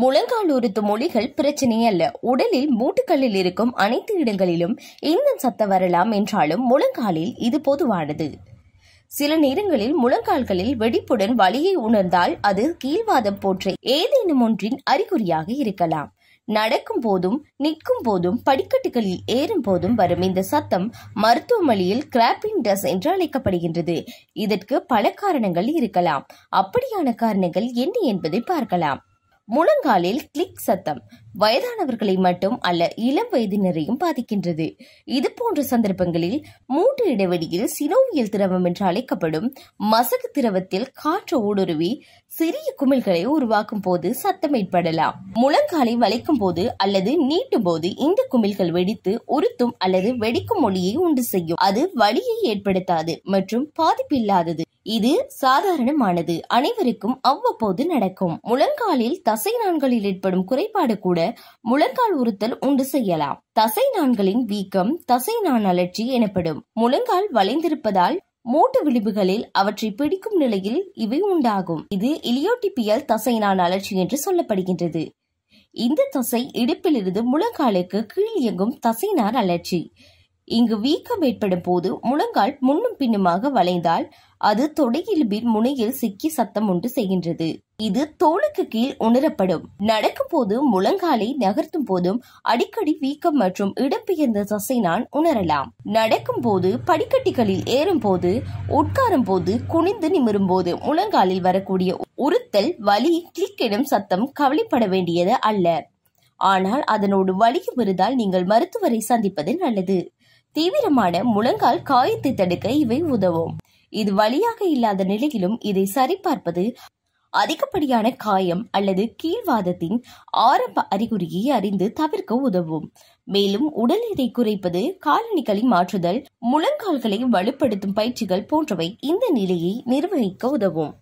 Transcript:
முழங்கால் முழங்காலூருத்து மொழிகள் பிரச்சனை அல்ல உடலில் மூட்டுகளில் இருக்கும் அனைத்து இடங்களிலும் இந்த சத்தம் வரலாம் என்றாலும் முழங்காலில் இது பொதுவானது சில நேரங்களில் முழங்கால்களில் வெடிப்புடன் வலியை உணர்ந்தால் அது கீழ்வாதம் போன்ற ஏதேனும் ஒன்றின் அறிகுறியாக இருக்கலாம் நடக்கும் போதும் நிற்கும் போதும் படிக்கட்டுகளில் ஏறும் போதும் வரும் இந்த சத்தம் மருத்துவமனையில் கிராப்பிங் டஸ் என்று அழைக்கப்படுகின்றது இதற்கு பல காரணங்கள் இருக்கலாம் அப்படியான காரணங்கள் என்ன என்பதை பார்க்கலாம் முழங்காலில் கிளிக் சத்தம் வயதானவர்களை மட்டும் அல்ல இளம் வயதினரையும் பாதிக்கின்றது இது போன்ற சந்தர்ப்பங்களில் மூட்டு இடைவெளியில் சினோவியல் திரவம் என்று அழைக்கப்படும் மசகு திரவத்தில் காற்று ஊடுருவி சிறிய குமிழ்களை உருவாக்கும் போது சத்தம் ஏற்படலாம் முழங்காலை வளைக்கும் போது அல்லது நீட்டும் போது இந்த குமிழ்கள் வெடித்து உருத்தும் அல்லது வெடிக்கும் ஒளியை உண்டு செய்யும் அது வலியை ஏற்படுத்தாது மற்றும் பாதிப்பில்லாதது இது சாதாரணமானது அனைவருக்கும் அவ்வப்போது நடக்கும் முழங்காலில் தசை நான்களில் ஏற்படும் குறைபாடு கூட முழங்கால் உறுத்தல் உண்டு செய்யலாம் தசை நாண்களின் வீக்கம் தசை நான் அலர்ச்சி எனப்படும் முழங்கால் வளைந்திருப்பதால் மூட்டு விளிம்புகளில் அவற்றை பிடிக்கும் நிலையில் இவை உண்டாகும் இது இலியோட்டிபியல் தசை நான் அலர்ச்சி என்று சொல்லப்படுகின்றது இந்த தசை இடுப்பிலிருந்து முழங்காலுக்கு கீழ் இயங்கும் தசைநார் அலர்ச்சி இங்கு வீக்கம் ஏற்படும் போது முழங்கால் முன்னும் பின்னுமாக வளைந்தால் அது பின் முனையில் சிக்கி சத்தம் உண்டு செய்கின்றது இது தோலுக்கு கீழ் உணரப்படும் நடக்கும் போதும் முழங்காலை நகர்த்தும் போதும் அடிக்கடி வீக்கம் மற்றும் இடம்பெயர்ந்த தசை நான் உணரலாம் நடக்கும் போது படிக்கட்டிகளில் ஏறும் போது உட்காரும் போது குனிந்து நிமிரும் போது முழங்காலில் வரக்கூடிய உறுத்தல் வலி கிளிக் எனும் சத்தம் கவலைப்பட வேண்டியது அல்ல ஆனால் அதனோடு வலியும் இருந்தால் நீங்கள் மருத்துவரை சந்திப்பது நல்லது தீவிரமான முழங்கால் காயத்தை தடுக்க இவை உதவும் இது வழியாக இல்லாத நிலையிலும் இதை சரிபார்ப்பது அதிகப்படியான காயம் அல்லது கீழ்வாதத்தின் ஆரம்ப அறிகுறியை அறிந்து தவிர்க்க உதவும் மேலும் உடல் எடை குறைப்பது காலணிகளை மாற்றுதல் முழங்கால்களை வலுப்படுத்தும் பயிற்சிகள் போன்றவை இந்த நிலையை நிர்வகிக்க உதவும்